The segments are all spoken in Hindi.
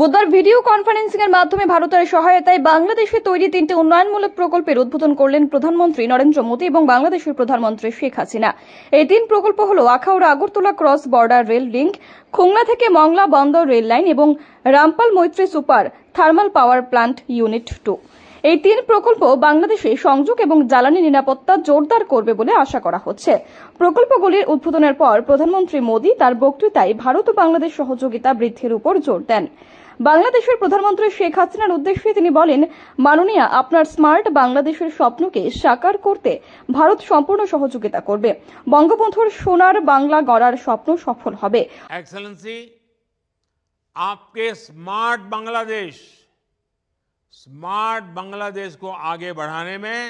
বুধবার ভিডিও কনফারেন্সিং এর মাধ্যমে ভারতের সহায়তায় বাংলাদেশে তৈরি তিনটি উন্নয়নমূলক প্রকল্পের উদ্বোধন করলেন প্রধানমন্ত্রী নরেন্দ্র মোদী এবং বাংলাদেশের প্রধানমন্ত্রী শেখ হাসিনা এই তিন প্রকল্প হল Akhaura Agartala cross border rail link খুংলা থেকে মংলা বন্দর রেল লাইন এবং Rampal Maitree super thermal power plant unit two এই তিন প্রকল্প বাংলাদেশে সংযোগ এবং জ্বালানি নিরাপত্তা জোরদার করবে বলে আশা করা হচ্ছে প্রকল্পগুলির উদ্বোধনের পর প্রধানমন্ত্রী মোদী তার বক্তৃতায় ভারত ও বাংলাদেশ সহযোগিতা বৃদ্ধির উপর জোর দেন বাংলাদেশের প্রধানমন্ত্রী শেখ হাসিনার উদ্দেশ্যে তিনি বলেন মাননীয়া আপনার স্মার্ট বাংলাদেশের স্বপ্নকে সাকার করতে ভারত সম্পূর্ণ সহযোগিতা করবে বঙ্গবন্ধুর সোনার বাংলা গড়ার স্বপ্ন সফল হবে এক্সেলেন্সি आपके स्मार्ट बांग्लादेश स्मार्ट बांग्लादेश को आगे बढ़ाने में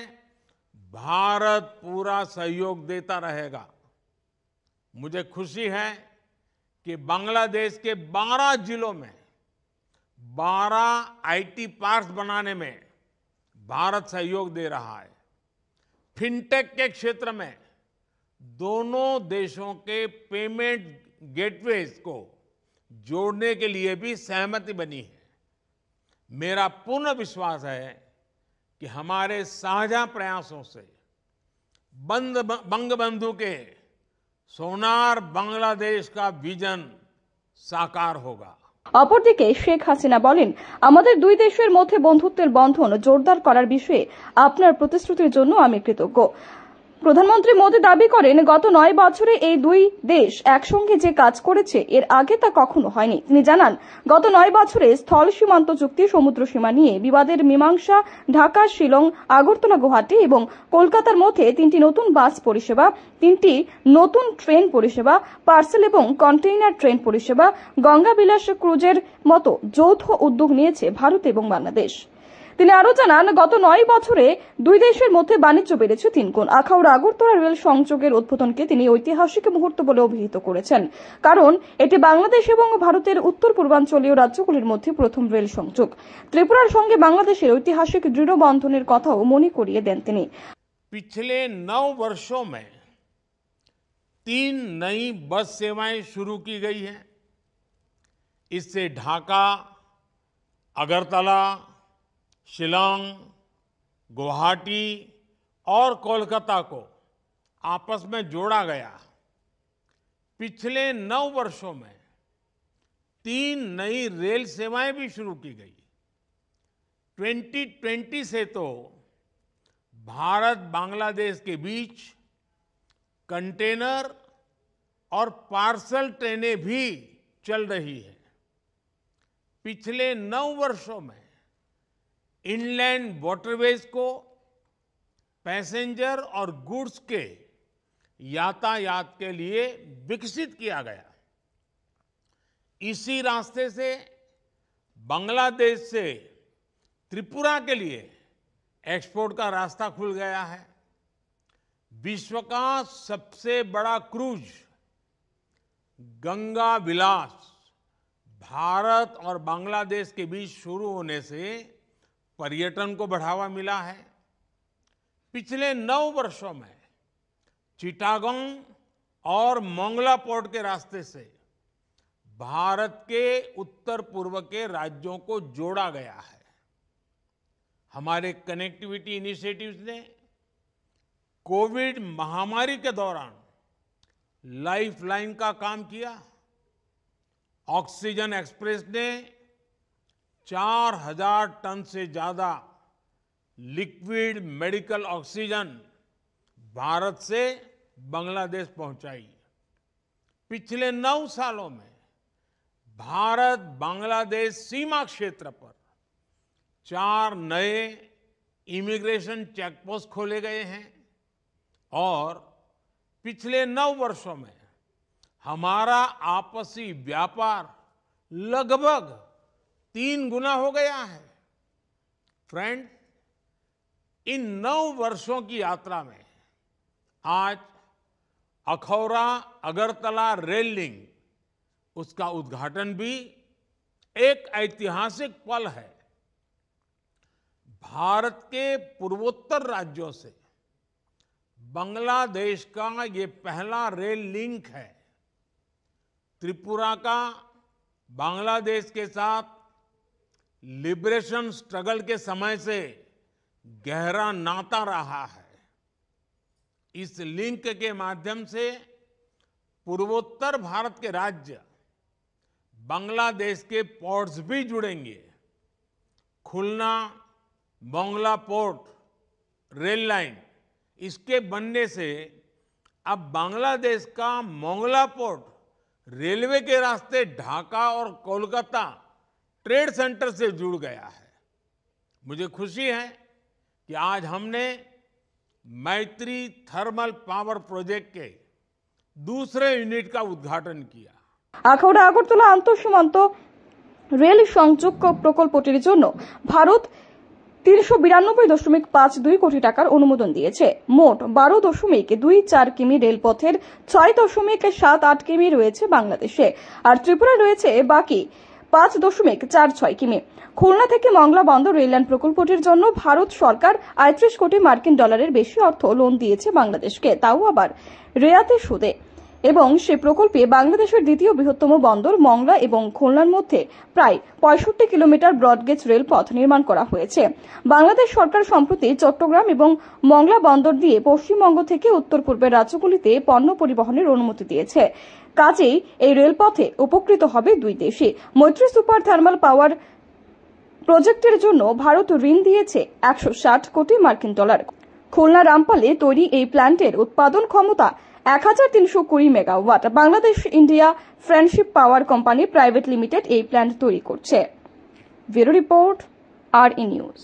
भारत पूरा सहयोग देता रहेगा मुझे खुशी है कि बांग्लादेश के 12 जिलों में 12 आईटी पार्क्स बनाने में भारत सहयोग दे रहा है फिनटेक के क्षेत्र में दोनों देशों के पेमेंट गेटवेज को जोड़ने के लिए भी सहमति बनी है मेरा पूर्ण विश्वास है कि हमारे साझा प्रयासों से बंद बंधु के सोनार बांग्लादेश का विजन साकार होगा অপরদিকে শেখ হাসিনা বলেন আমাদের দুই দেশের মধ্যে বন্ধুত্বের বন্ধন জোরদার করার বিষয়ে আপনার প্রতিশ্রুতির জন্য আমি কৃতজ্ঞ প্রধানমন্ত্রী মোদী দাবি করেন গত নয় বছরে এই দুই দেশ একসঙ্গে যে কাজ করেছে এর আগে তা কখনো হয়নি তিনি জানান গত নয় বছরে স্থল সীমান্ত চুক্তি সমুদ্র সীমা নিয়ে বিবাদের মীমাংসা ঢাকা শিলং আগরতলা গুয়াহাটি এবং কলকাতার মধ্যে তিনটি নতুন বাস পরিষেবা তিনটি নতুন ট্রেন পরিষেবা পার্সেল এবং কন্টেইনার ট্রেন পরিষেবা গঙ্গা বিলাস ক্রুজের মতো যৌথ উদ্যোগ নিয়েছে ভারত এবং বাংলাদেশ তিনি আরও জানান গত নয় বছরে দুই দেশের মধ্যে বাণিজ্য বেড়েছে তিনগুণ আখাউড়া আগরতলা রেল সংযোগের উদ্বোধনকে তিনি ঐতিহাসিক মুহূর্ত বলে অভিহিত করেছেন কারণ এটি বাংলাদেশ এবং ভারতের উত্তর পূর্বাঞ্চলীয় রাজ্যগুলির মধ্যে প্রথম রেল সংযোগ ত্রিপুরার সঙ্গে বাংলাদেশের ঐতিহাসিক দৃঢ় বন্ধনের কথাও মনে করিয়ে দেন তিনি पिछले नौ वर्षों में तीन नई बस सेवाएं शुरू की गई हैं इससे ढाका अगरतला शिलांग गुवाहाटी और कोलकाता को आपस में जोड़ा गया पिछले नौ वर्षों में तीन नई रेल सेवाएं भी शुरू की गई 2020 से तो भारत बांग्लादेश के बीच कंटेनर और पार्सल ट्रेनें भी चल रही है पिछले नौ वर्षों में इनलैंड वाटरवेज को पैसेंजर और गुड्स के यातायात के लिए विकसित किया गया इसी रास्ते से बांग्लादेश से त्रिपुरा के लिए एक्सपोर्ट का रास्ता खुल गया है विश्व का सबसे बड़ा क्रूज गंगा विलास भारत और बांग्लादेश के बीच शुरू होने से पर्यटन को बढ़ावा मिला है पिछले नौ वर्षों में चिटागोंग और मोंगला पोर्ट के रास्ते से भारत के उत्तर पूर्व के राज्यों को जोड़ा गया है हमारे कनेक्टिविटी इनिशिएटिव्स ने कोविड महामारी के दौरान लाइफलाइन का काम किया ऑक्सीजन एक्सप्रेस ने चार हजार टन से ज़्यादा लिक्विड मेडिकल ऑक्सीजन भारत से बांग्लादेश पहुंचाई पिछले नौ सालों में भारत बांग्लादेश सीमा क्षेत्र पर चार नए इमिग्रेशन चेकपोस्ट खोले गए हैं और पिछले नौ वर्षों में हमारा आपसी व्यापार लगभग तीन गुना हो गया है फ्रेंड इन नौ वर्षों की यात्रा में आज अखौरा अगरतला रेल लिंक उसका उद्घाटन भी एक ऐतिहासिक पल है भारत के पूर्वोत्तर राज्यों से बांग्लादेश का ये पहला रेल लिंक है त्रिपुरा का बांग्लादेश के साथ लिबरेशन स्ट्रगल के समय से गहरा नाता रहा है इस लिंक के माध्यम से पूर्वोत्तर भारत के राज्य बांग्लादेश के पोर्ट्स भी जुड़ेंगे Khulna Mongla port rail line इसके बनने से अब बांग्लादेश का मोंगला पोर्ट रेलवे के रास्ते ढाका और कोलकाता ट्रेड सेंटर से जुड़ गया है मुझे खुशी है कि आज हमने मैत्री थर्मल पावर प्रोजेक्ट के दूसरे यूनिट का उद्घाटन किया আখাউড়া আগরতলা আন্তঃসীমান্ত রেল সংযোগ প্রকল্পটির জন্য ভারত তিনশো বিরানব্বই দশমিক পাঁচ দুই কোটি টাকার অনুমোদন দিয়েছে মোট বারো দশমিক দুই চার কিমি রেলপথের ছয় দশমিক সাত আট কিমি রয়েছে বাংলাদেশে আর ত্রিপুরা রয়েছে বাকি পাঁচ দশমিক চার ছয় কিমি খুলনা থেকে মংলা বন্দর রেললাইন প্রকল্পটির জন্য ভারত সরকার আটত্রিশ কোটি মার্কিন ডলারের বেশি অর্থ লোন দিয়েছে বাংলাদেশকে তাও আবার রেয়াতে সুদে এবং সে প্রকল্পে বাংলাদেশের দ্বিতীয় বৃহত্তম বন্দর মংলা এবং খুলনার মধ্যে প্রায় পঁয়ষট্টি কিলোমিটার ব্রডগেজ রেলপথ নির্মাণ করা হয়েছে বাংলাদেশ সরকার সম্প্রতি চট্টগ্রাম এবং মংলা বন্দর দিয়ে পশ্চিমবঙ্গ থেকে উত্তর পূর্বের রাজ্যগুলিতে পণ্য পরিবহনের অনুমতি দিয়েছে কাজেই এই রেলপথে উপকৃত হবে দুই দেশে মৈত্রী সুপার থার্মাল পাওয়ার প্রজেক্টের জন্য ভারত ঋণ দিয়েছে একশো কোটি মার্কিন ডলার খুলনা রামপালে তৈরি এই প্ল্যান্টের উৎপাদন ক্ষমতা এক হাজার তিনশো কুড়ি megawatt Bangladesh India friendship power company private limited এই প্ল্যান্ট তৈরি করছে ব্যুরো রিপোর্ট আর ই নিউজ